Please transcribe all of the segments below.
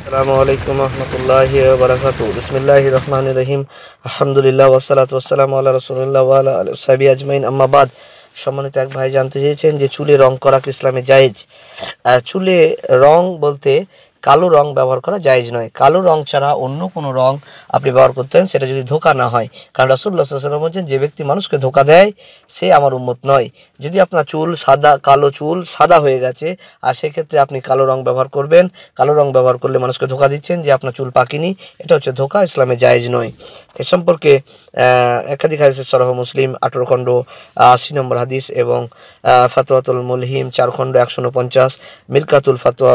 আসসালামু আলাইকুম রহমতুল্লাহ বারাকাতু বিসমিল্লাহ রহমান রহিম আলহামদুলিল্লাহ ওসালাত ওসালাম আল্লাহ রসুল্লাহ সাবি আজমাইন আম্মাবাদ সম্মানিত এক ভাই জানতে চেয়েছেন যে চুলে রং করা ইসলামে জায়েজ চুলে রং বলতে কালো রং ব্যবহার করা জায়েজ নয় কালো রং ছাড়া অন্য কোনো রং আপনি ব্যবহার করতেন সেটা যদি ধোকা না হয় কারণ রাসুল্লাহ বলছেন যে ব্যক্তি মানুষকে ধোকা দেয় সে আমার উন্মত নয় যদি আপনার চুল সাদা কালো চুল সাদা হয়ে গেছে আর সেক্ষেত্রে আপনি কালো রং ব্যবহার করবেন কালো রং ব্যবহার করলে মানুষকে ধোকা দিচ্ছেন যে আপনার চুল পাকিনি এটা হচ্ছে ধোকা ইসলামে জায়েজ নয় এ সম্পর্কে একাধিক হাদিসের সরহ মুসলিম আঠেরো খণ্ড আশি নম্বর হাদিস এবং ফাতোয়াতুল মুলহিম চার খণ্ড একশো উনপঞ্চাশ মিরকাতুল ফাতোয়া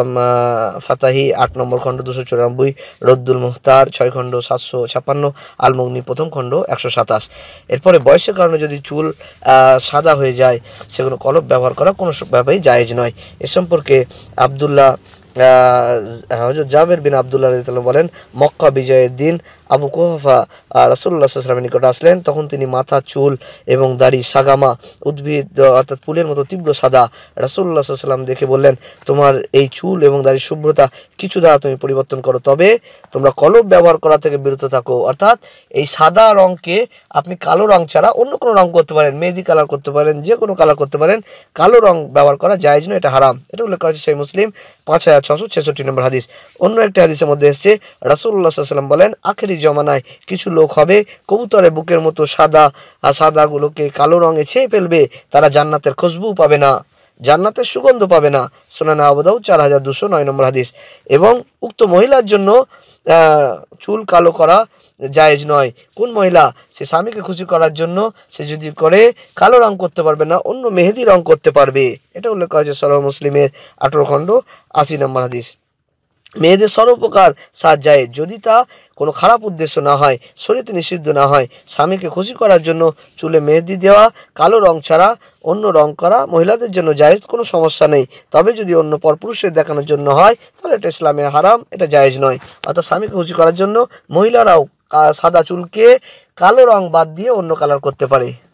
ফাতাহি আলবাহি আট নম্বর খণ্ড দুশো চুরানব্বই রদ্দুল মুহতার ছয় খণ্ড সাতশো ছাপ্পান্ন আলমগ্নি প্রথম খণ্ড একশো সাতাশ এরপরে বয়সের কারণে যদি চুল সাদা হয়ে যায় সেগুলো কলপ ব্যবহার করা কোনোভাবেই জায়েজ নয় এ সম্পর্কে আবদুল্লাহ হজরত জাবের বিন আবদুল্লাহ বলেন মক্কা বিজয়ের দিন আবু কোহাফা রাসুল্লা সাল্লামের নিকট আসলেন তখন তিনি মাথা চুল এবং দাড়ি সাগামা উদ্ভিদ অর্থাৎ ফুলের মতো তীব্র সাদা রাসুল্লা সাল্লাম দেখে বললেন তোমার এই চুল এবং দাড়ির শুভ্রতা কিছু দ্বারা তুমি পরিবর্তন করো তবে তোমরা কলব ব্যবহার করা থেকে বিরত থাকো অর্থাৎ এই সাদা রঙকে আপনি কালো রং ছাড়া অন্য কোনো রং করতে পারেন মেহেদি কালার করতে পারেন যে কোনো কালার করতে পারেন কালো রং ব্যবহার করা যায় জন্য এটা হারাম এটা উল্লেখ করা সেই মুসলিম পাঁচ হাজার ছশো ছেষট্টি নম্বর হাদিস অন্য একটি হাদিসের মধ্যে এসছে রাসুল্লাহ সাল্লাম বলেন আখেরি আধুনিক জমানায় কিছু লোক হবে কবুতরে বুকের মতো সাদা আর সাদাগুলোকে কালো রঙে ছেয়ে ফেলবে তারা জান্নাতের খুশবু পাবে না জান্নাতের সুগন্ধ পাবে না সোনানা আবদাউ চার হাজার দুশো নয় নম্বর হাদিস এবং উক্ত মহিলার জন্য চুল কালো করা জায়েজ নয় কোন মহিলা সে স্বামীকে খুশি করার জন্য সে যদি করে কালো রং করতে পারবে না অন্য মেহেদি রং করতে পারবে এটা উল্লেখ করা হয়েছে সরহ মুসলিমের আঠেরো খণ্ড আশি নম্বর হাদিস মেয়েদের সর্বপ্রকার সাজ যায় যদি তা কোনো খারাপ উদ্দেশ্য না হয় শরীরতে নিষিদ্ধ না হয় স্বামীকে খুশি করার জন্য চুলে মেহেদি দেওয়া কালো রং ছাড়া অন্য রং করা মহিলাদের জন্য জায়েজ কোনো সমস্যা নেই তবে যদি অন্য পুরুষের দেখানোর জন্য হয় তাহলে এটা ইসলামে হারাম এটা জায়েজ নয় অর্থাৎ স্বামীকে খুশি করার জন্য মহিলারাও সাদা চুলকে কালো রং বাদ দিয়ে অন্য কালার করতে পারে